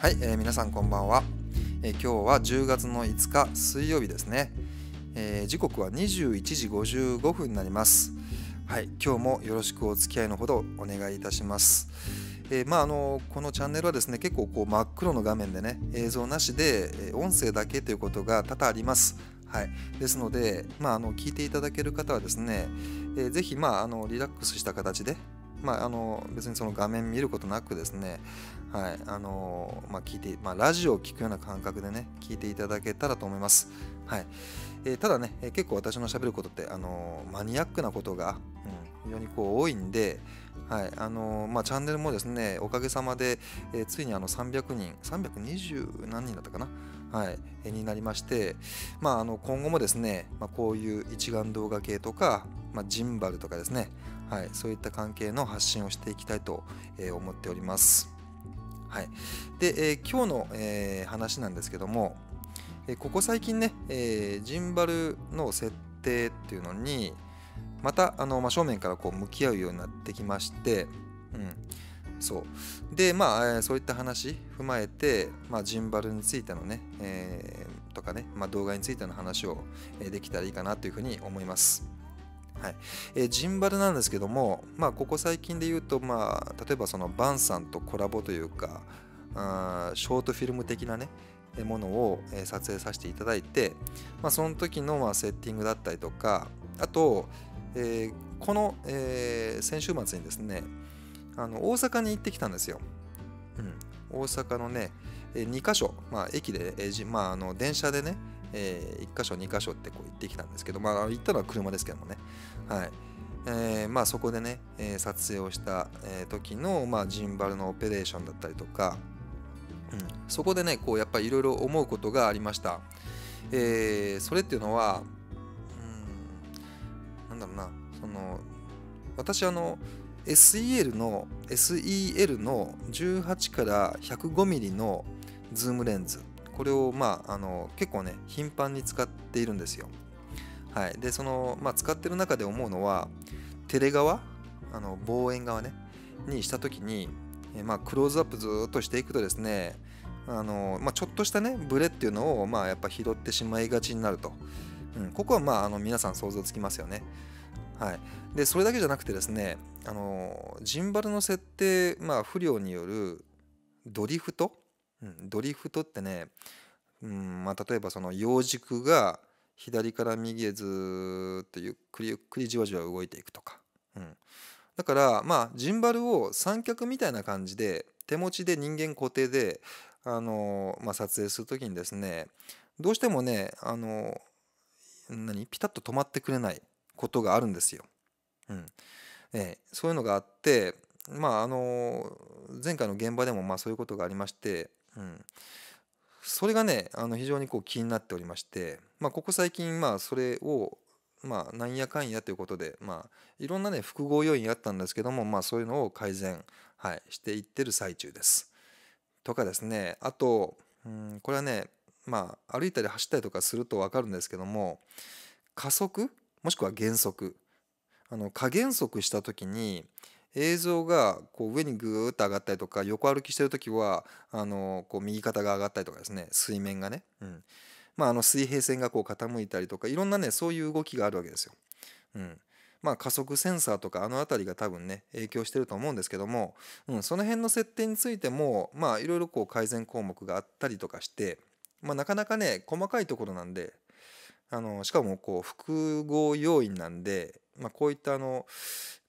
はい、えー、皆さんこんばんは、えー、今日は10月の5日水曜日ですね、えー、時刻は21時55分になりますはい今日もよろしくお付き合いのほどお願いいたしますえまああのこのチャンネルはですね結構こう真っ黒の画面でね映像なしで音声だけということが多々ありますはい、ですので、まあ、あの聞いていただける方はですね、えー、ぜひ、まあ、あのリラックスした形で、まあ、あの別にその画面見ることなくですね、はいあのまあ、聞いて、まあ、ラジオを聞くような感覚でね、聞いていただけたらと思います。はいえー、ただね、えー、結構私のしゃべることって、あのマニアックなことが、うん、非常にこう多いんで、はいあのまあ、チャンネルもですね、おかげさまで、えー、ついにあの300人、320何人だったかな、はいえー、になりまして、まあ、あの今後もですね、まあ、こういう一眼動画系とか、まあ、ジンバルとかですね、はい、そういった関係の発信をしていきたいと思っております。はい、で、えー、今日の、えー、話なんですけども、えー、ここ最近ね、えジンバルの設定っていうのにまたあの真正面からこう向き合うようになってきまして、うん、そうでまあ、えー、そういった話踏まえて、まあ、ジンバルについてのね、えー、とかね、まあ、動画についての話を、えー、できたらいいかなというふうに思います。はいえー、ジンバルなんですけども、まあ、ここ最近で言うと、まあ、例えばそのバンさんとコラボというかあショートフィルム的なねものを撮影させていただいて、まあ、その時のまあセッティングだったりとかあと、えー、この、えー、先週末にですねあの大阪に行ってきたんですよ、うん、大阪のね2か所、まあ、駅で、えーまあ、あの電車でねえー、1箇所2箇所ってこう行ってきたんですけど、まあ、行ったのは車ですけどもね、はいえーまあ、そこでね、えー、撮影をした、えー、時の、まあ、ジンバルのオペレーションだったりとか、うん、そこでねこうやっぱりいろいろ思うことがありました、えー、それっていうのはうんなんだろうなその私あの SEL の SEL の18から1 0 5ミリのズームレンズこれを、まあ、あの結構ね頻繁に使っているんですよ。はい、でその、まあ、使ってる中で思うのはテレ側あの望遠側ねにした時に、えまあ、クローズアップずっとしていくとですねあの、まあ、ちょっとしたねブレっていうのを、まあ、やっぱ拾ってしまいがちになると、うん、ここはまああの皆さん想像つきますよね。はい、でそれだけじゃなくてですねあのジンバルの設定、まあ、不良によるドリフトうん、ドリフトってね、うんまあ、例えばその洋軸が左から右へずっとゆっくりゆっくりじわじわ動いていくとか、うん、だからまあジンバルを三脚みたいな感じで手持ちで人間固定で、あのまあ、撮影する時にですねどうしてもね、あの何ピタッと止まってくれないことがあるんですよ。うんえー、そういうのがあって、まああの前回の現場でもまあそういうことがありましてうん、それがねあの非常にこう気になっておりまして、まあ、ここ最近まあそれをまあ、なんやかんやということで、まあ、いろんなね複合要因あったんですけども、まあ、そういうのを改善、はい、していってる最中です。とかですねあとうんこれはね、まあ、歩いたり走ったりとかすると分かるんですけども加速もしくは減速あの加減速した時に映像がこう上にグーッと上がったりとか横歩きしてる時はあのこう右肩が上がったりとかですね水面がね、うんまあ、あの水平線がこう傾いたりとかいろんなねそういう動きがあるわけですよ。うんまあ、加速センサーとかあの辺りが多分ね影響してると思うんですけども、うん、その辺の設定についてもまあいろいろこう改善項目があったりとかして、まあ、なかなかね細かいところなんであのしかもこう複合要因なんで、まあ、こういったあの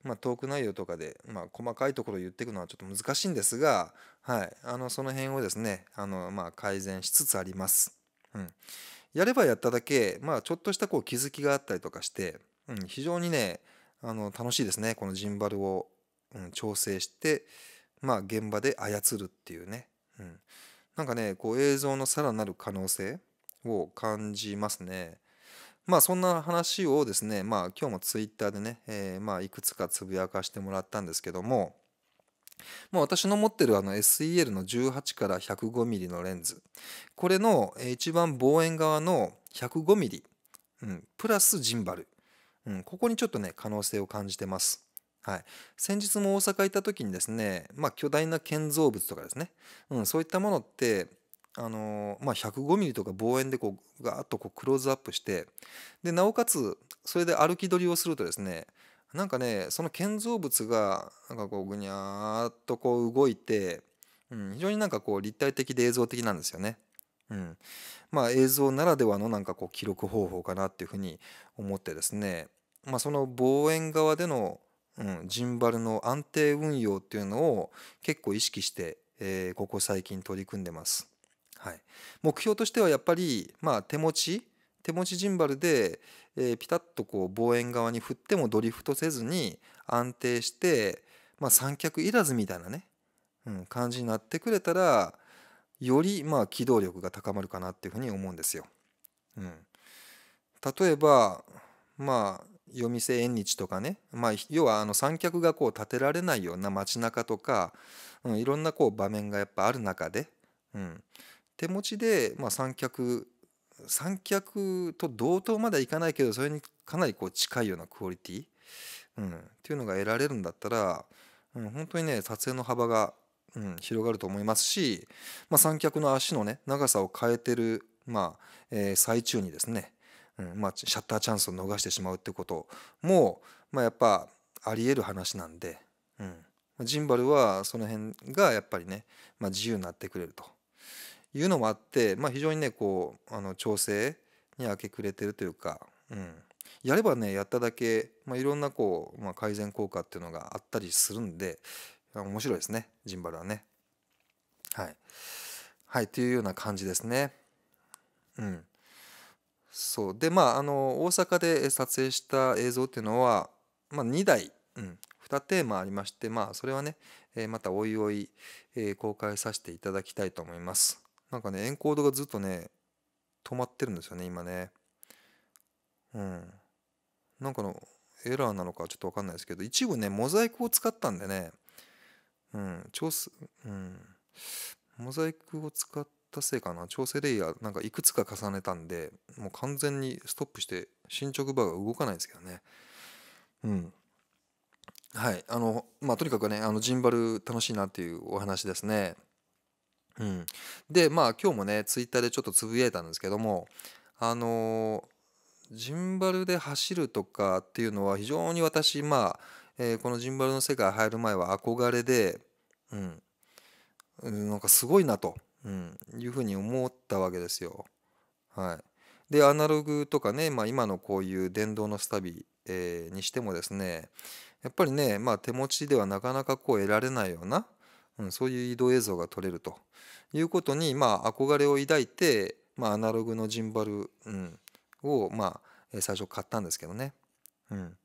まあ、トーク内容とかで、まあ、細かいところを言っていくのはちょっと難しいんですが、はい、あのその辺をですねあの、まあ、改善しつつあります。うん、やればやっただけ、まあ、ちょっとしたこう気づきがあったりとかして、うん、非常にねあの楽しいですねこのジンバルを、うん、調整して、まあ、現場で操るっていうね、うん、なんかねこう映像のさらなる可能性を感じますね。まあそんな話をですね、まあ今日もツイッターでね、えー、まあいくつかつぶやかしてもらったんですけども、ま私の持ってるあの SEL の18から 105mm のレンズ、これの一番望遠側の 105mm、うん、プラスジンバル、うん、ここにちょっとね、可能性を感じてます。はい、先日も大阪行った時にですね、まあ、巨大な建造物とかですね、うん、そういったものってあのまあ、105ミリとか望遠でこうガーッとこうクローズアップしてでなおかつそれで歩き取りをするとですねなんかねその建造物がなんかこうぐにゃーっとこう動いて、うん、非常になんかこう立体的で映像的なんですよね。うん、まあ映像ならではのなんかこう記録方法かなっていうふうに思ってですね、まあ、その望遠側での、うん、ジンバルの安定運用っていうのを結構意識して、えー、ここ最近取り組んでます。はい、目標としてはやっぱり、まあ、手持ち手持ちジンバルで、えー、ピタッとこう望遠側に振ってもドリフトせずに安定して、まあ、三脚いらずみたいなね、うん、感じになってくれたらよりまあ機動力が高まるかなっていうふうに思うんですよ。うん、例えばまあ夜店縁日とかね、まあ、要はあの三脚がこう立てられないような街中とか、うん、いろんなこう場面がやっぱある中で、うん、手持ちで、まあ、三脚三脚と同等まではいかないけどそれにかなりこう近いようなクオリティ、うん、っていうのが得られるんだったら、うん、本当にね撮影の幅が、うん、広がると思いますし、まあ、三脚の足のね長さを変えてる、まあえー、最中にですね、うんまあ、シャッターチャンスを逃してしまうってことも、まあ、やっぱありえる話なんで、うん、ジンバルはその辺がやっぱりね、まあ、自由になってくれると。いうのもあって、まあ、非常にねこうあの調整に明け暮れてるというか、うん、やればねやっただけ、まあ、いろんなこう、まあ、改善効果っていうのがあったりするんで面白いですねジンバルはね。はい、はい、というような感じですね。うん、そうでまああの大阪で撮影した映像っていうのは、まあ、2台、うん、2テーマありまして、まあ、それはね、えまたおいおい、え公開させていただきたいと思います。なんかね、エンコードがずっとね、止まってるんですよね、今ね。うん。なんかのエラーなのかちょっとわかんないですけど、一部ね、モザイクを使ったんでね、うん、調整、うん、モザイクを使ったせいかな、調整レイヤーなんかいくつか重ねたんで、もう完全にストップして進捗バーが動かないんですけどね。うん。はい、あの、まあ、とにかくね、あのジンバル楽しいなっていうお話ですね。うん、でまあ今日もねツイッターでちょっとつぶやいたんですけどもあのー、ジンバルで走るとかっていうのは非常に私まあ、えー、このジンバルの世界入る前は憧れで、うん、なんかすごいなと、うん、いうふうに思ったわけですよ。はい、でアナログとかね、まあ、今のこういう電動のスタビ、えー、にしてもですねやっぱりね、まあ、手持ちではなかなかこう得られないようなうん、そういう移動映像が撮れるということに、まあ、憧れを抱いて、まあ、アナログのジンバル、うん、を、まあ、最初買ったんですけどね。うん、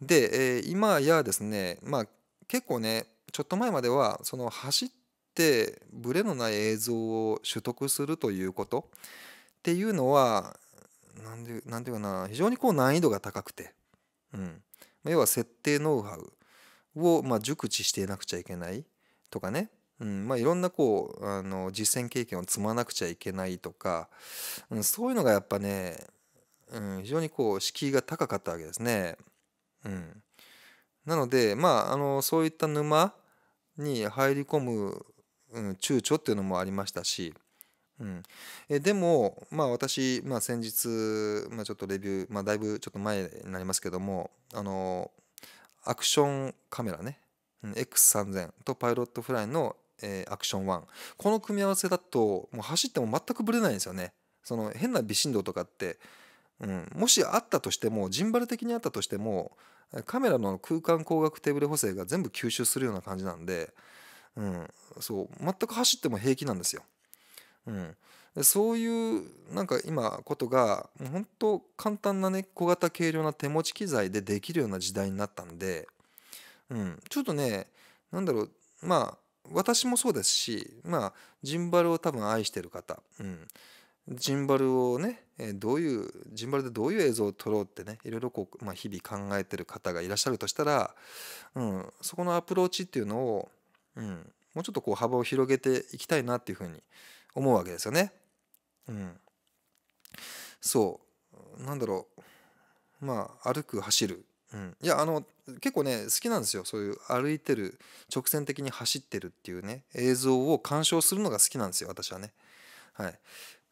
で、えー、今やですね、まあ、結構ねちょっと前まではその走ってブレのない映像を取得するということっていうのは何て言うかな非常にこう難易度が高くて、うん、要は設定ノウハウを、まあ、熟知していなくちゃいけない。とかね、うんまあ、いろんなこうあの実践経験を積まなくちゃいけないとか、うん、そういうのがやっぱね、うん、非常にこう敷居が高かったわけですね。うん、なのでまああのそういった沼に入り込む、うん、躊躇っていうのもありましたし、うん、えでも、まあ、私、まあ、先日、まあ、ちょっとレビュー、まあ、だいぶちょっと前になりますけどもあのアクションカメラね X3000 とパイロットフライの、えー、アクション1この組み合わせだともう走っても全くぶれないんですよねその変な微振動とかって、うん、もしあったとしてもジンバル的にあったとしてもカメラの空間光学テーブル補正が全部吸収するような感じなんで、うん、そう全く走っても平気なんですよ。うん、でそういうなんか今ことが本当簡単なね小型軽量な手持ち機材でできるような時代になったんで、うん、ちょっとね何だろうまあ私もそうですしまあジンバルを多分愛してる方、うん、ジンバルをねどういうジンバルでどういう映像を撮ろうってねいろいろこう、まあ、日々考えてる方がいらっしゃるとしたら、うん、そこのアプローチっていうのを、うん、もうちょっとこう幅を広げていきたいなっていうふうに思うわけですよね。うん、そうなんだろうまあ歩く走るうん、いやあの結構ね好きなんですよそういう歩いてる直線的に走ってるっていうね映像を鑑賞するのが好きなんですよ私はね、はい、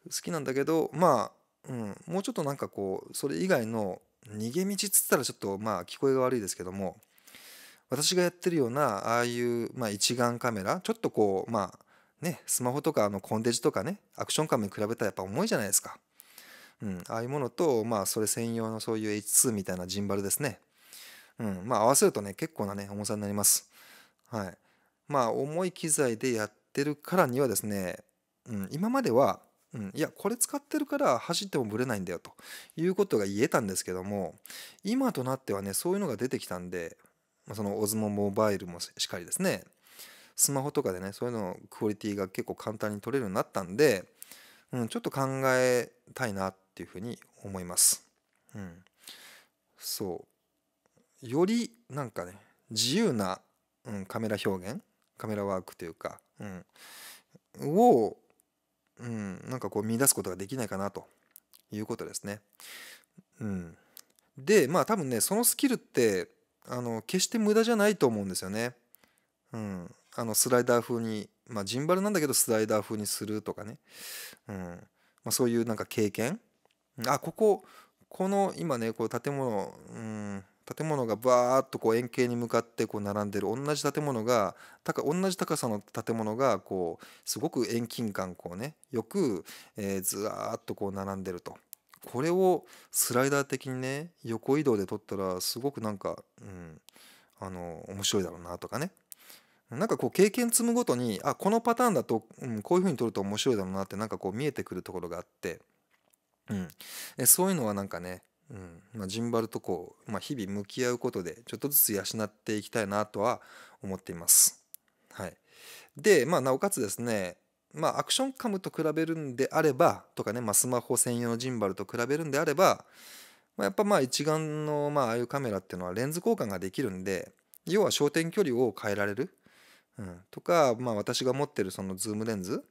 好きなんだけどまあ、うん、もうちょっとなんかこうそれ以外の逃げ道っつったらちょっとまあ聞こえが悪いですけども私がやってるようなああいう、まあ、一眼カメラちょっとこうまあねスマホとかあのコンデジとかねアクションカメに比べたらやっぱ重いじゃないですか、うん、ああいうものとまあそれ専用のそういう H2 みたいなジンバルですねうん、まあ合わせるとね、結構なね、重さになります。はい。まあ重い機材でやってるからにはですね、うん、今までは、うん、いや、これ使ってるから走ってもぶれないんだよということが言えたんですけども、今となってはね、そういうのが出てきたんで、そのオズモモバイルもしっかりですね、スマホとかでね、そういうのクオリティが結構簡単に取れるようになったんで、うん、ちょっと考えたいなっていうふうに思います。うん。そよりなんかね自由な、うん、カメラ表現カメラワークというか、うん、を、うん、なんかこう見出すことができないかなということですね。うん、でまあ多分ねそのスキルってあの決して無駄じゃないと思うんですよね。うん、あのスライダー風に、まあ、ジンバルなんだけどスライダー風にするとかね、うんまあ、そういうなんか経験あこここの今ねこう建物、うん、建物がバーッとこう円形に向かってこう並んでる同じ建物が高同じ高さの建物がこうすごく遠近感こうねよく、えー、ずわーっとこう並んでるとこれをスライダー的にね横移動で撮ったらすごくなんか、うん、あの面白いだろうなとかねなんかこう経験積むごとにあこのパターンだと、うん、こういう風に撮ると面白いだろうなってなんかこう見えてくるところがあって、うん、そういうのはなんかねうんまあ、ジンバルとこう、まあ、日々向き合うことでちょっとずつ養っていきたいなとは思っています。はい、で、まあ、なおかつですね、まあ、アクションカムと比べるんであればとかね、まあ、スマホ専用のジンバルと比べるんであれば、まあ、やっぱまあ一眼のまあああいうカメラっていうのはレンズ交換ができるんで要は焦点距離を変えられる、うん、とか、まあ、私が持ってるそのズームレンズ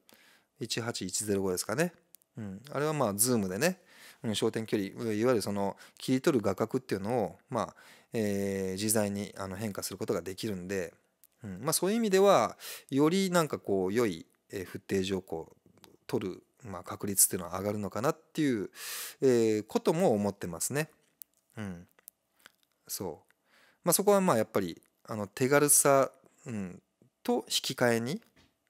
18105ですかね、うん、あれはまあズームでね焦点距離いわゆるその切り取る画角っていうのを、まあえー、自在にあの変化することができるんで、うんまあ、そういう意味ではよりなんかこう良いフッテージを取る、まあ、確率っていうのは上がるのかなっていう、えー、ことも思ってますね。うん、そう、まあ、そこはまあやっぱりあの手軽さ、うん、と引き換えに、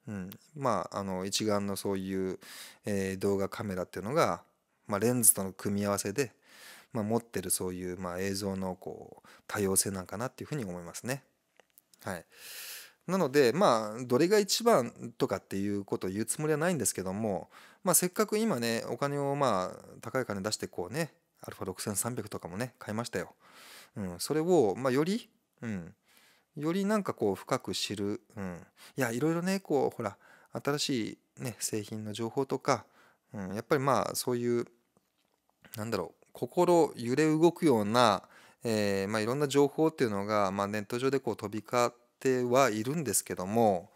うん、まああの一眼のそういう、えー、動画カメラっていうのがまあ、レンズとの組み合わせで、まあ、持ってるそういう、まあ、映像のこう多様性なんかなっていうふうに思いますね。はい、なのでまあどれが一番とかっていうことを言うつもりはないんですけども、まあ、せっかく今ねお金をまあ高い金出してこうね α6300 とかもね買いましたよ。うん、それを、まあ、より、うん、よりなんかこう深く知る、うん、いやいろいろねこうほら新しい、ね、製品の情報とか、うん、やっぱりまあそういうなんだろう心揺れ動くような、えー、まあ、いろんな情報っていうのが、まあ、ネット上でこう飛び交ってはいるんですけども、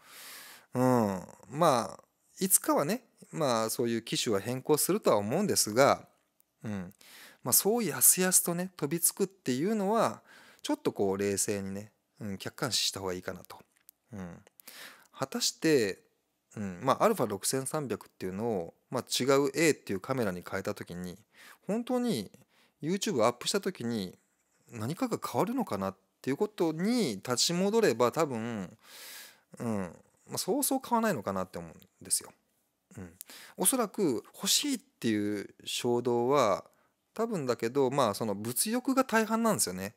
うん、まあいつかはね、まあ、そういう機種は変更するとは思うんですが、うんまあ、そうやすやすとね飛びつくっていうのはちょっとこう冷静にね、うん、客観視した方がいいかなと。うん、果たしてうんまあ、α6300 っていうのを、まあ、違う A っていうカメラに変えた時に本当に YouTube アップした時に何かが変わるのかなっていうことに立ち戻れば多分、うんまあ、そうそう買わないのかなって思うんですよ。うん、おそらく欲しいっていう衝動は多分だけどまあその物欲が大半なんですよね。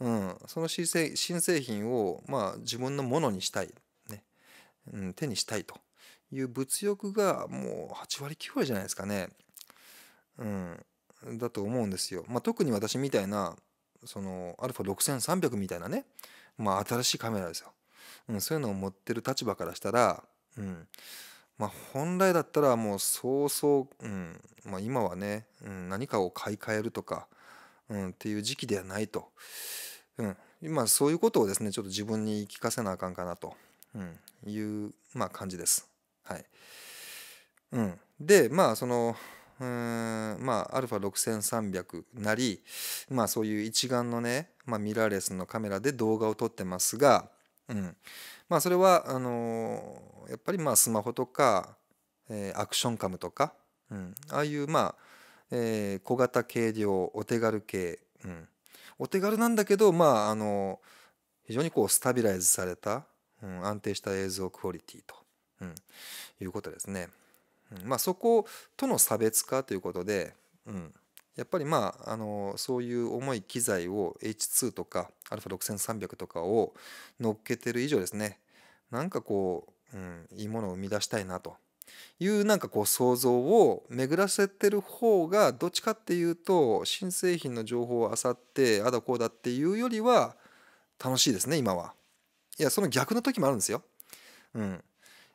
うん、その新製品を、まあ、自分のものにしたい、ねうん、手にしたいという物欲がもう8割9割じゃないですかね。うん。だと思うんですよ。まあ、特に私みたいな、その、アルファ6300みたいなね、まあ、新しいカメラですよ。うん、そういうのを持ってる立場からしたら、うん。まあ、本来だったらもうそうそう、うんまあ、今はね、うん、何かを買い替えるとか、うん、っていう時期ではないと、うん、今そういうことをですねちょっと自分に聞かせなあかんかなと、うん、いう、まあ、感じです。はいうん、でまあそのうんまあ α6300 なりまあそういう一眼のね、まあ、ミラーレスのカメラで動画を撮ってますが、うん、まあそれはあのー、やっぱりまあスマホとか、えー、アクションカムとか、うん、ああいうまあ、えー、小型軽量お手軽系、うん、お手軽なんだけどまああの非常にこうスタビライズされた、うん、安定した映像クオリティと。うん、いうことですね。うん、まあ、そことの差別化ということで、うん、やっぱりまああのそういう重い機材を H2 とか α6300 とかを乗っけてる以上ですねなんかこう、うん、いいものを生み出したいなというなんかこう想像を巡らせてる方がどっちかっていうと新製品の情報を漁ってあだこうだっていうよりは楽しいですね今は。いやその逆の時もあるんですよ。うん、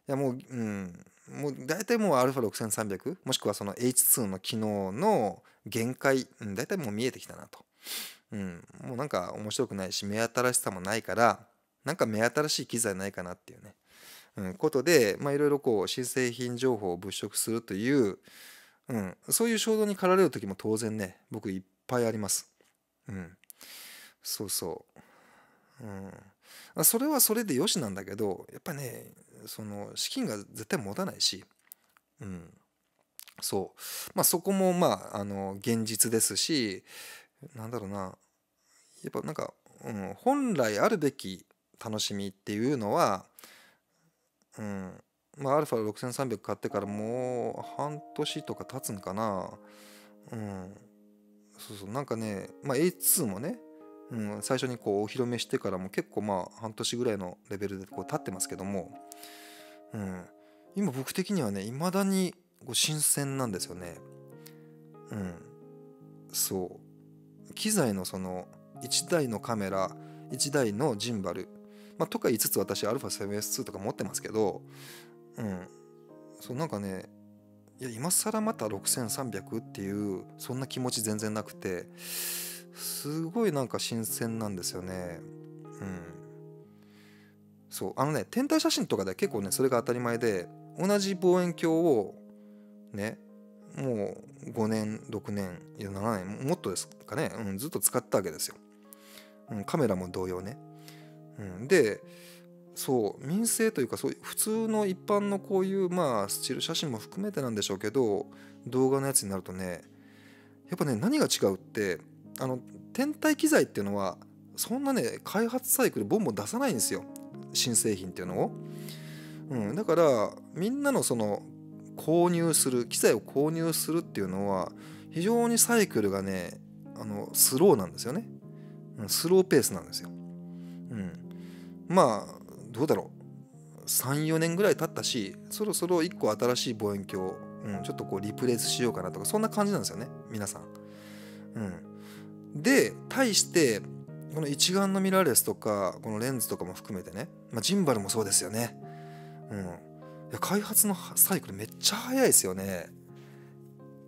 やもう、うん、もう大体もう α6300 もしくはその H2 の機能の限界、うん、大体もう見えてきたなと、うん、もうなんか面白くないし目新しさもないからなんか目新しい機材ないかなっていうね、うん、ことでいろいろこう新製品情報を物色するという、うん、そういう衝動に駆られる時も当然ね僕いっぱいあります、うん、そうそう、うんそれはそれでよしなんだけどやっぱねその資金が絶対持たないし、うん、そうまあそこもまああの現実ですしなんだろうなやっぱなんか、うん、本来あるべき楽しみっていうのは、うんまあ、ァ6 3 0 0買ってからもう半年とか経つんかな、うん、そうそうなんかね、まあ、A2 もねうん、最初にこうお披露目してからも結構まあ半年ぐらいのレベルでこうってますけども、うん、今僕的にはね未だにこう新鮮なんですよね。うん、そう機材のその1台のカメラ1台のジンバル、まあ、とか5つつ私 α7S2 とか持ってますけど、うん、そうなんかねいや今更また6300っていうそんな気持ち全然なくてすごいなんか新鮮なんですよねうんそうあのね天体写真とかで結構ねそれが当たり前で同じ望遠鏡をねもう5年6年いや7年もっとですかね、うん、ずっと使ったわけですよ、うん、カメラも同様ね、うん、でそう民生というかそう普通の一般のこういうまあスチール写真も含めてなんでしょうけど動画のやつになるとねやっぱね何が違うってあの天体機材っていうのはそんなね開発サイクルボンボン出さないんですよ新製品っていうのを、うん、だからみんなのその購入する機材を購入するっていうのは非常にサイクルがねあのスローなんですよね、うん、スローペースなんですよ、うん、まあどうだろう34年ぐらい経ったしそろそろ1個新しい望遠鏡、うん、ちょっとこうリプレイスしようかなとかそんな感じなんですよね皆さん、うん、で対してこの一眼のミラーレスとかこのレンズとかも含めてね、まあ、ジンバルもそうですよねうんいや開発のサイクルめっちゃ早いですよね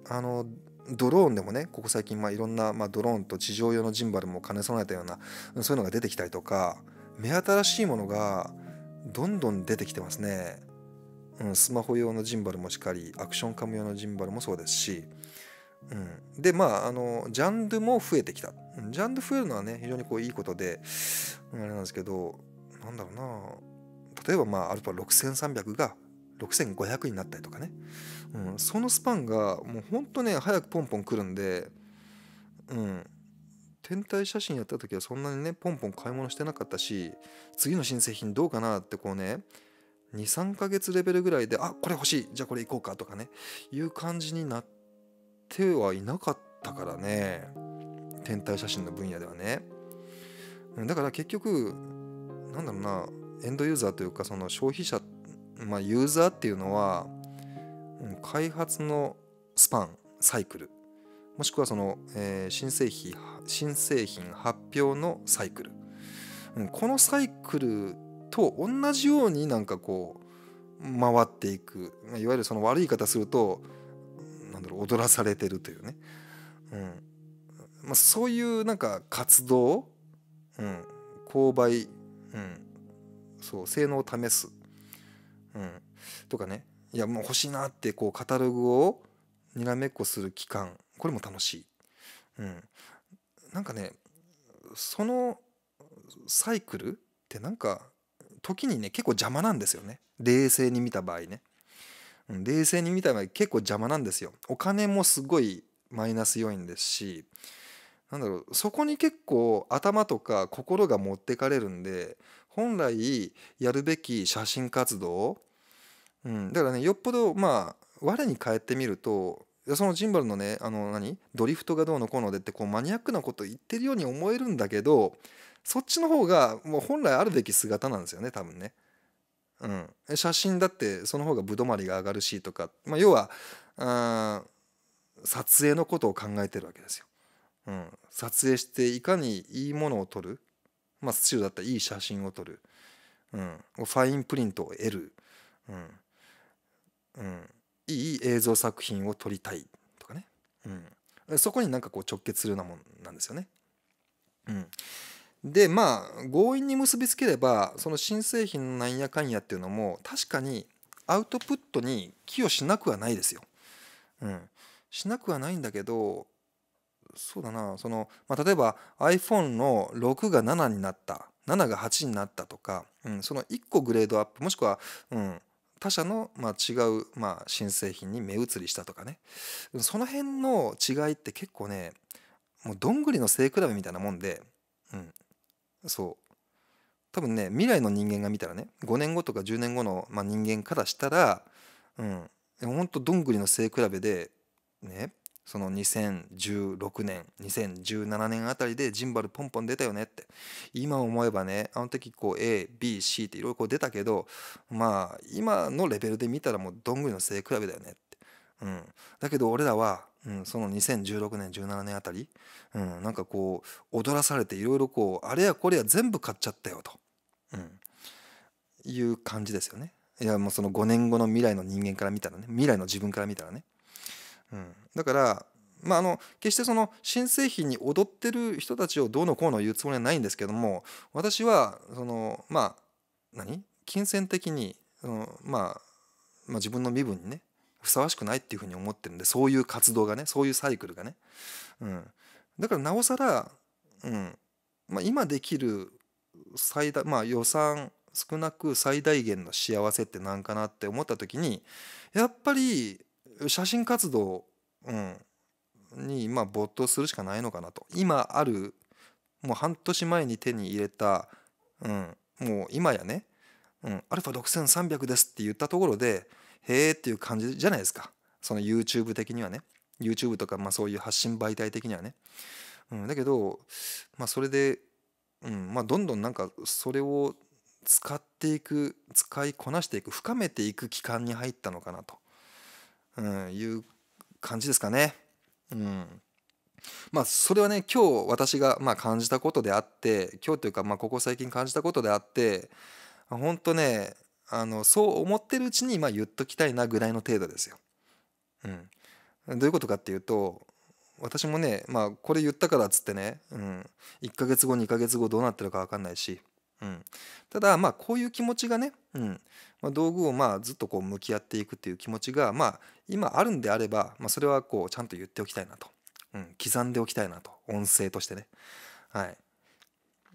あのドローンでもねここ最近まあいろんな、まあ、ドローンと地上用のジンバルも兼ね備えたようなそういうのが出てきたりとか目新しいものがどんどん出てきてますね、うん、スマホ用のジンバルもしっかりアクションカム用のジンバルもそうですしうん、でまああのジャンルも増えてきたジャンル増えるのはね非常にこういいことであれなんですけどなんだろうな例えばまあアルファ6300が6500になったりとかね、うん、そのスパンがもうほんとね早くポンポン来るんで、うん、天体写真やった時はそんなにねポンポン買い物してなかったし次の新製品どうかなってこうね23ヶ月レベルぐらいであこれ欲しいじゃあこれ行こうかとかねいう感じになっててはいなかったからね天体写真の分野ではねだから結局なんだろうなエンドユーザーというかその消費者まあユーザーっていうのは開発のスパンサイクルもしくはその、えー、新製品新製品発表のサイクル、うん、このサイクルと同じようになんかこう回っていくいわゆるその悪い言い方するとだろう踊らされてるというね、うんまあ、そういうなんか活動、うん、購買、うん、そう性能を試す、うん、とかねいやもう欲しいなってこうカタログをにらめっこする期間これも楽しい、うん、なんかねそのサイクルってなんか時にね結構邪魔なんですよね冷静に見た場合ね冷静に見たら結構邪魔なんですよ。お金もすごいマイナス要因ですし、なんだろう、そこに結構頭とか心が持ってかれるんで、本来やるべき写真活動、うん、だからね、よっぽど、まあ、我に返ってみると、そのジンバルのね、あの何、ドリフトがどうのこうのでって、こうマニアックなこと言ってるように思えるんだけど、そっちの方がもう本来あるべき姿なんですよね、多分ね。うん、写真だってその方がぶどまりが上がるしとか、まあ、要はあ撮影のことを考えてるわけですよ。うん、撮影していかにいいものを撮る、まあ、スチーだったらいい写真を撮る、うん、ファインプリントを得る、うんうん、いい映像作品を撮りたいとかね、うん、そこになんかこう直結するようなもんなんですよね。うんでまあ強引に結びつければその新製品なんやかんやっていうのも確かにアウトプットに寄与しなくはないですよ。うん、しなくはないんだけどそうだなその、まあ、例えば iPhone の6が7になった7が8になったとか、うん、その1個グレードアップもしくは、うん、他社の、まあ、違う、まあ、新製品に目移りしたとかねその辺の違いって結構ねもうどんぐりの背比べみたいなもんで、うん、そう多分ね未来の人間が見たらね5年後とか10年後の、まあ、人間からしたらうんほんとどんぐりの背比べでねその2016年2017年あたりでジンバルポンポン出たよねって今思えばねあの時こう ABC っていろいろ出たけどまあ今のレベルで見たらもうどんぐりの背比べだよねって、うん、だけど俺らはうん、その2016年17年あたり、うん、なんかこう踊らされていろいろこうあれやこれや全部買っちゃったよと、うん、いう感じですよね。いやもうその5年後の未来の人間から見たらね未来の自分から見たらね。うん、だからまあ、あの決してその新製品に踊ってる人たちをどうのこうの言うつもりはないんですけども私はそのまあ何金銭的にその、まあ、まあ自分の身分にねふさわしくないっていうふうに思ってるんでそういう活動がねそういうサイクルがね、うん、だからなおさら、うんまあ、今できる最大まあ予算少なく最大限の幸せって何かなって思った時にやっぱり写真活動、うん、にまあ没頭するしかないのかなと今あるもう半年前に手に入れた、うん、もう今やね、うん、アルファ6300ですって言ったところでへえっていう感じじゃないですかその YouTube 的にはね YouTube とかまあそういう発信媒体的にはね、うん、だけど、まあ、それで、うんまあ、どんどんなんかそれを使っていく使いこなしていく深めていく期間に入ったのかなと、うん、いう感じですかね。うんまあ、それはね今日私がま感じたことであって今日というかまあここ最近感じたことであって本当ねあのそう思ってるうちにまあ言っときたいなぐらいの程度ですよ。うん、どういうことかっていうと私もね、まあ、これ言ったからっつってね、うん、1ヶ月後2ヶ月後どうなってるか分かんないし、うん、ただまあこういう気持ちがね、うんまあ、道具をまあずっとこう向き合っていくっていう気持ちが、まあ、今あるんであれば、まあ、それはこうちゃんと言っておきたいなと、うん、刻んでおきたいなと音声としてねはい、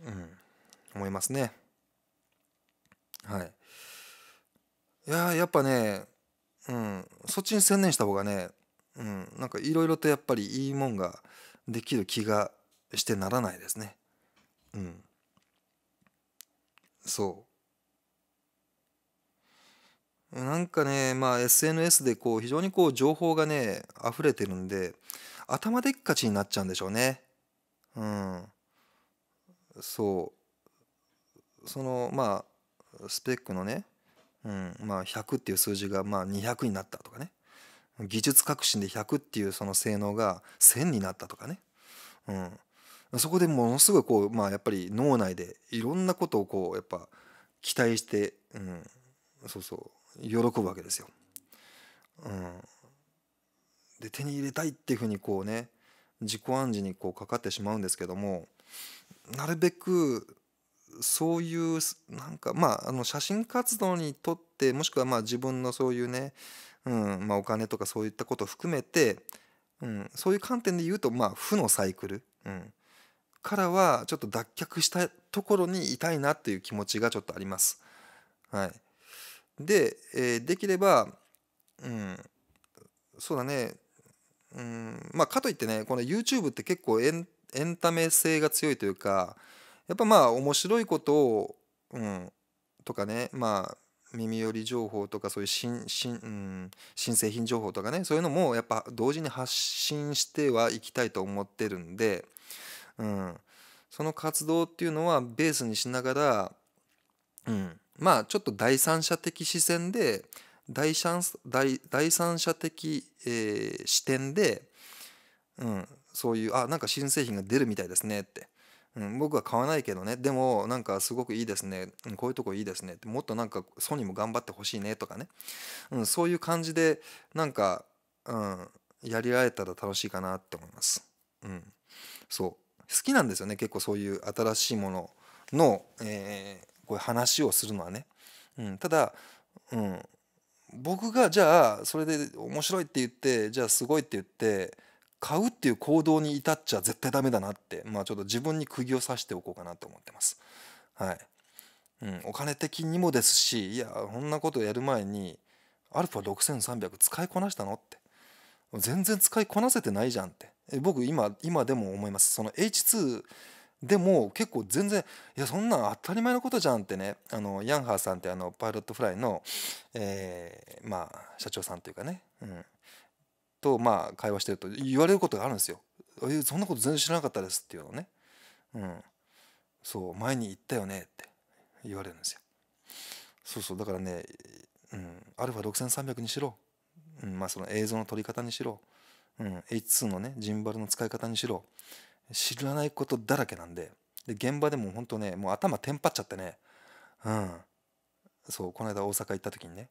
うん、思いますねはいいややっぱね、うん、そっちに専念した方がね、うん、なんかいろいろとやっぱりいいもんができる気がしてならないですね。うん。そう。なんかね、まあ SNS でこう非常にこう情報がね、溢れてるんで、頭でっかちになっちゃうんでしょうね。うん。そう。そのまあ、スペックのね、うんまあ、100っていう数字がまあ200になったとかね技術革新で100っていうその性能が1000になったとかね、うん、そこでものすごいこう、まあ、やっぱり脳内でいろんなことをこうやっぱ期待して、うん、そうそう喜ぶわけですよ。うん、で手に入れたいっていうふうにこうね自己暗示にこうかかってしまうんですけどもなるべくそういうなんかまああの写真活動にとってもしくはまあ自分のそういうね、うんまあ、お金とかそういったことを含めて、うん、そういう観点で言うとまあ負のサイクル、うん、からはちょっと脱却したところにいたいなっていう気持ちがちょっとあります。はい、で、えー、できれば、うん、そうだね、うんまあ、かといってねこの YouTube って結構エンタメ性が強いというかやっぱまあ面白いことを、うん、とかねまあ耳寄り情報とかそういう新新、うん、新製品情報とかねそういうのもやっぱ同時に発信してはいきたいと思ってるんで、うん、その活動っていうのはベースにしながら、うん、まあちょっと第三者的視線で第三第第三者的、えー、視点で、うん、そういうあなんか新製品が出るみたいですねってうん、僕は買わないけどねでもなんかすごくいいですね、うん、こういうとこいいですねってもっとなんかソニーも頑張ってほしいねとかね、うん、そういう感じでなんか、うん、やり合えたら楽しいかなって思います、うん、そう好きなんですよね結構そういう新しいものの、えー、こういう話をするのはね、うん、ただ、うん、僕がじゃあそれで面白いって言ってじゃあすごいって言って買うっていう行動に至っちゃ絶対ダメだなって、まあ、ちょっと自分に釘を刺しておこうかなと思ってます。はいうん、お金的にもですしいやこんなことやる前にアルファ6300使いこなしたのって全然使いこなせてないじゃんって僕今今でも思いますその H2 でも結構全然いやそんなん当たり前のことじゃんってねあのヤンハーさんってあのパイロットフライの、えー、まあ社長さんというかね、うん、とまあ会話してると言われることがあるんですよ。えそんなこと全然知らなかったですっていうのね。うん。そう、前に行ったよねって言われるんですよ。そうそう、だからね、うん、ァ6 3 0 0にしろ、うん、まあその映像の撮り方にしろ、うん、H2 のね、ジンバルの使い方にしろ、知らないことだらけなんで、で現場でも本当ね、もう頭テンパっちゃってね、うん。そう、この間大阪行った時にね、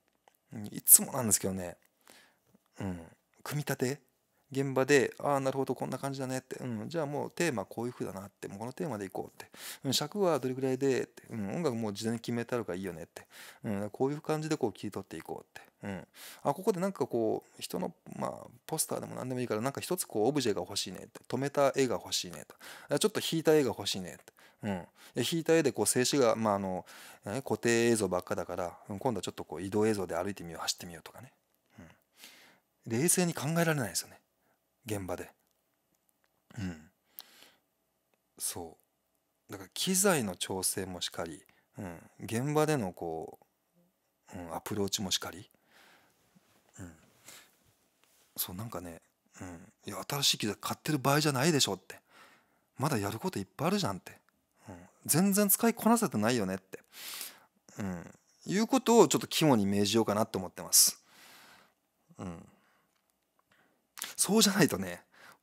いつもなんですけどね、うん、組み立て現場でああなるほどこんな感じだねって、うん、じゃあもうテーマこういう風だなってもうこのテーマでいこうって、うん、尺はどれくらいでって、うん、音楽もう事前に決めてあるかいいよねって、うん、こういう感じでこう切り取っていこうって、うん、あここでなんかこう人の、まあ、ポスターでも何でもいいからなんか一つこうオブジェが欲しいねって止めた絵が欲しいねとちょっと引いた絵が欲しいねって。うん、引いた絵でこう静止画、まああの固定映像ばっかだから今度はちょっとこう移動映像で歩いてみよう走ってみようとかね、冷静に考えられないですよね現場でうんそうだから機材の調整もしかり、うん、現場でのこう、うん、アプローチもしかり、うん、そうなんかね、うん、いや新しい機材買ってる場合じゃないでしょってまだやることいっぱいあるじゃんって、うん、全然使いこなせてないよねって、うん、いうことをちょっと肝に銘じようかなと思ってます。うんそうじゃないとね、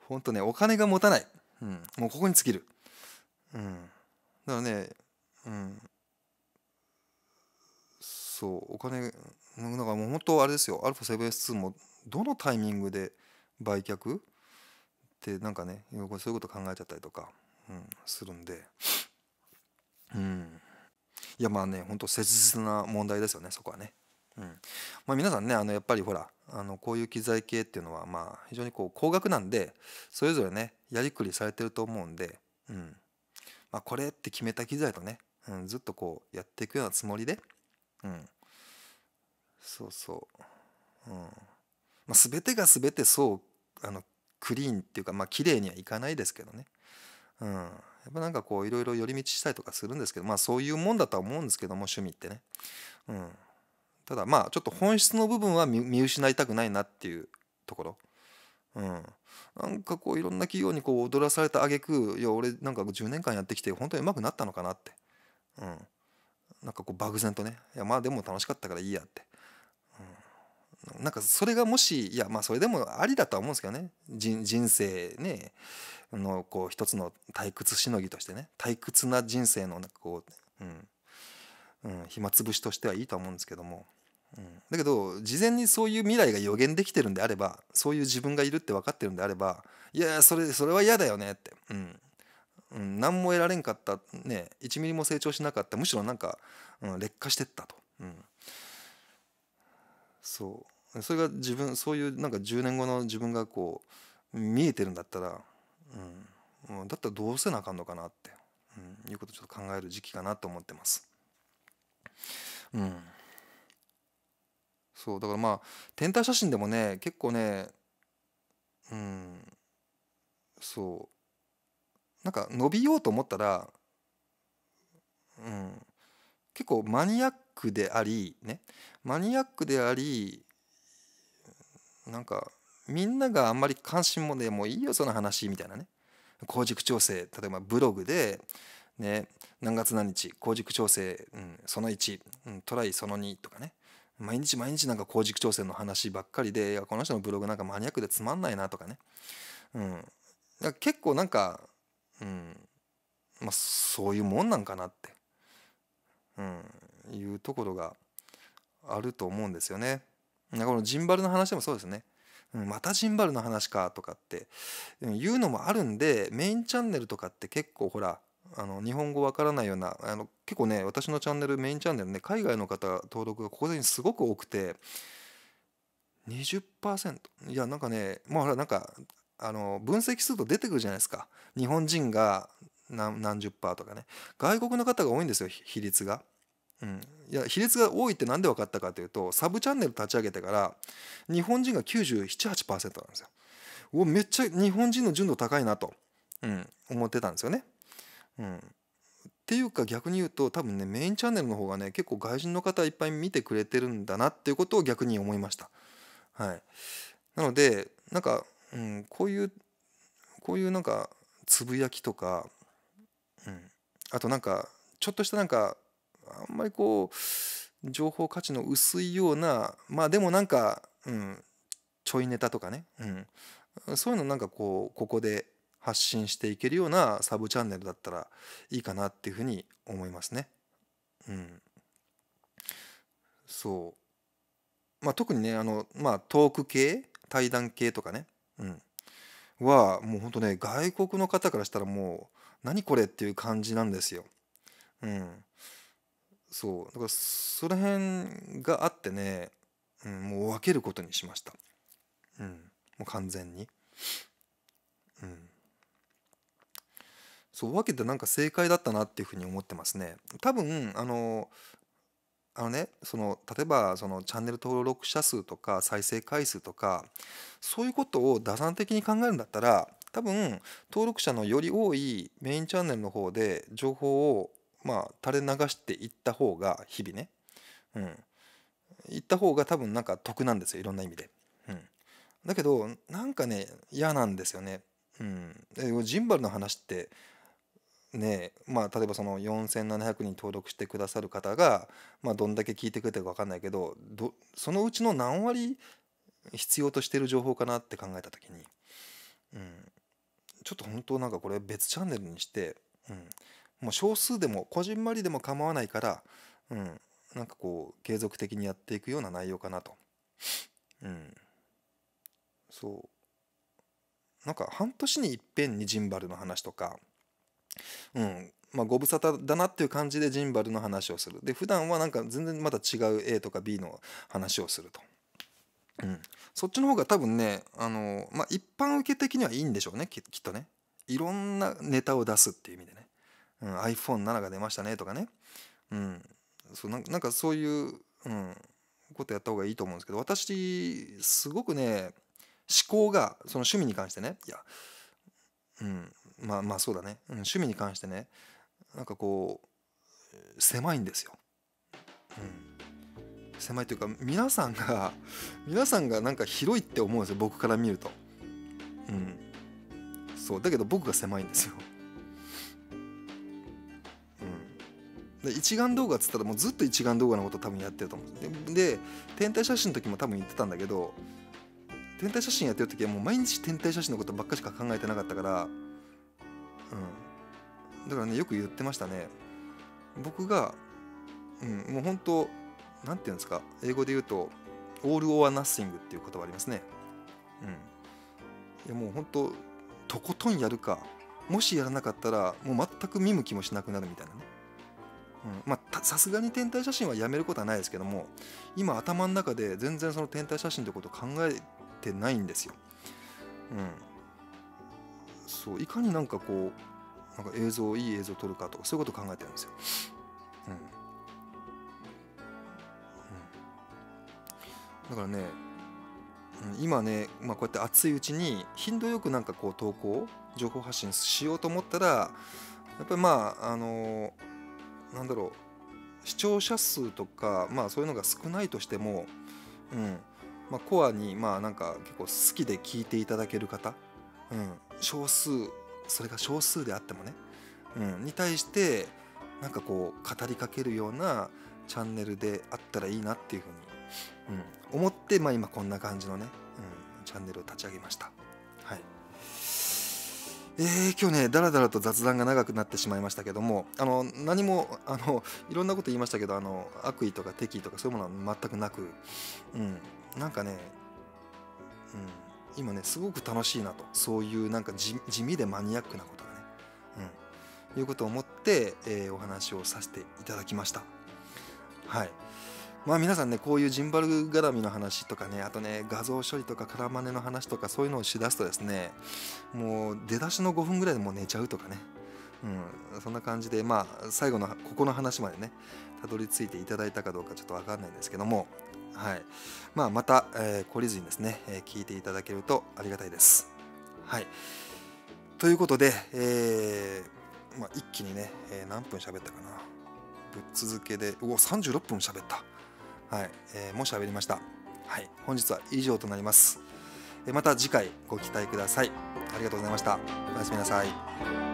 ほんとね、お金が持たない。うん。もうここに尽きる。うん。だからね、うん。そう、お金、んかもう本当あれですよ、α7S2 もどのタイミングで売却ってなんかね、そういうこと考えちゃったりとか、うん、するんで、うん。いやまあね、ほんと切実な問題ですよね、そこはね。うんまあ、皆さんねあのやっぱりほらあのこういう機材系っていうのはまあ非常にこう高額なんでそれぞれねやりくりされてると思うんで、うんまあ、これって決めた機材とね、うん、ずっとこうやっていくようなつもりで、うん、そうそう、うんまあ、全てが全てそうあのクリーンっていうかまあ綺麗にはいかないですけどね、うん、やっぱなんかこういろいろ寄り道したりとかするんですけどまあそういうもんだとは思うんですけども趣味ってね。うんただまあちょっと本質の部分は見失いたくないなっていうところ。うん、なんかこういろんな企業にこう踊らされた挙句いや俺なんか10年間やってきて本当にうまくなったのかなって、うん、なんかこう漠然とねいやまあでも楽しかったからいいやって、うん、なんかそれがもしいやまあそれでもありだとは思うんですけどね人生ねのこう一つの退屈しのぎとしてね退屈な人生のなんかこう、うんうん、暇つぶしとしてはいいと思うんですけどもうん、だけど事前にそういう未来が予言できてるんであればそういう自分がいるって分かってるんであればいやそれそれは嫌だよねって、うんうん、何も得られんかったね1ミリも成長しなかったむしろなんか、うん、劣化してったと、うん、そうそれが自分そういうなんか10年後の自分がこう見えてるんだったら、うん、だったらどうせなあかんのかなって、うん、いうことをちょっと考える時期かなと思ってます。うんそうだからまあ天体写真でもね結構ねうんそうなんか伸びようと思ったらうん結構マニアックでありねマニアックでありなんかみんながあんまり関心もねもういいよその話みたいなね高軸調整例えばブログでね何月何日高軸調整、うん、その1、うん、トライその2とかね毎日毎日なんか工軸挑戦の話ばっかりで、いや、この人のブログなんかマニアックでつまんないなとかね。うん。結構なんか、うん。まあ、そういうもんなんかなって、うん、いうところがあると思うんですよね。このジンバルの話でもそうですね。またジンバルの話かとかっていうのもあるんでメインチャンネルとかって結構ほらあの日本語わからないようなあの結構ね私のチャンネルメインチャンネルね海外の方登録がここにすごく多くて20%いやなんかねもうほらなんかあの分析すると出てくるじゃないですか日本人が何十パーとかね外国の方が多いんですよ比率が。うん、いや比率が多いって何で分かったかというとサブチャンネル立ち上げてから日本人が978%なんですよ。おめっちゃ日本人の純度高いなと、うん、思ってたんですよね。うん、っていうか逆に言うと多分ねメインチャンネルの方がね結構外人の方いっぱい見てくれてるんだなっていうことを逆に思いました。はい、なのでなんか、うん、こういうこういうなんかつぶやきとか、うん、あとなんかちょっとしたなんかあんまりこう情報価値の薄いようなまあでもなんか、うん、ちょいネタとかね、うん、そういうのなんかこうここで発信していけるようなサブチャンネルだったらいいかなっていうふうに思いますね。うん、そうまあ特にねあの、まあ、トーク系対談系とかね、うん、はもうほんとね外国の方からしたらもう何これっていう感じなんですよ。うん、そうだからその辺があってね、うん、もう分けることにしました。うん、もう完全に。うんそう分けてなんか正解だったなっていうふうに思ってますね。多分あのあのねその例えばそのチャンネル登録者数とか再生回数とかそういうことを打算的に考えるんだったら多分登録者のより多いメインチャンネルの方で情報をまあ垂れ流していった方が日々ねうんいった方が多分なんか得なんですよいろんな意味で。うん、だけどなんかね嫌なんですよね。うん、ジンバルの話ってねまあ、例えばその4700人登録してくださる方が、まあ、どんだけ聞いてくれてるか分かんないけどそのうちの何割必要としてる情報かなって考えた時に、うん、ちょっと本当なんかこれ別チャンネルにして、うん、もう少数でもこじんまりでも構わないから、うん、なんかこう継続的にやっていくような内容かなと。うん、そうなんか半年にいっぺんにジンバルの話とかうんまあ、ご無沙汰だなっていう感じでジンバルの話をするで普段はなんか全然また違う A とか B の話をすると。うん、そっちの方が多分ね、あのまあ、一般受け的にはいいんでしょうねきっとねいろんなネタを出すっていう意味でね、うん、iPhone7 が出ましたねとかね、うん、そうなんかそういう、うん、ことやった方がいいと思うんですけど私すごくね思考がその趣味に関してねいや、うん、まあまあそうだね、趣味に関してねなんかこう狭いんですよ、うん、狭いというか皆さんが 皆さんがなんか広いって思うんですよ僕から見るとうんそうだけど僕が狭いんですよで一眼動画っつったらもうずっと一眼動画のこと多分やってると思うで天体写真の時も多分言ってたんだけど天体写真やってる時はもう毎日天体写真のことばっかしか考えてなかったからうん、だからねよく言ってましたね僕が、うん、もう本当なんていうんですか英語で言うとオール・オア・ナッシングっていう言葉ありますねうんいやもう本当とことんやるかもしやらなかったらもう全く見向きもしなくなるみたいなね、うん、まあさすがに天体写真はやめることはないですけども今頭の中で全然その天体写真ってことを考えてないんですよ、そういかになんかこうなんか映像いい映像を撮るかとかそういうことを考えてるんですよ。うん、うん、だからね今ね、まあ、こうやって熱いうちに頻度よくなんかこう投稿情報発信しようと思ったらやっぱりまああのー、なんだろう視聴者数とか、まあ、そういうのが少ないとしても、うんまあ、コアに、まあ、なんか結構好きで聞いていただける方、うん、少数それが少数であってもね、うん、に対してなんかこう語りかけるようなチャンネルであったらいいなっていうふうに、うん、思って、まあ、今こんな感じのね、うん、チャンネルを立ち上げました。はいえー、今日ね、だらだらと雑談が長くなってしまいましたけども、あの何もあのいろんなこと言いましたけどあの、悪意とか敵意とかそういうものは全くなく、うん、なんかね、うん、今ねすごく楽しいなとそういうなんか地味でマニアックなことがね、うん、いうことを思って、えー、お話をさせていただきましたはいまあ皆さんねこういうジンバル絡みの話とかねあとね画像処理とかカラマネの話とかそういうのをしだすとですねもう出だしの5分ぐらいでもう寝ちゃうとかねうん、そんな感じで、まあ、最後のここの話までねたどり着いていただいたかどうかちょっと分かんないんですけどもはい。まあ、また、えー、懲りずにですね、えー、聞いていただけるとありがたいです。はい。ということで、えー、まあ、一気にね、えー、何分喋ったかな。ぶっ続けで、うお、36分喋った。はい。えー、もし喋りました。はい。本日は以上となります。また次回ご期待ください。ありがとうございました。おやすみなさい。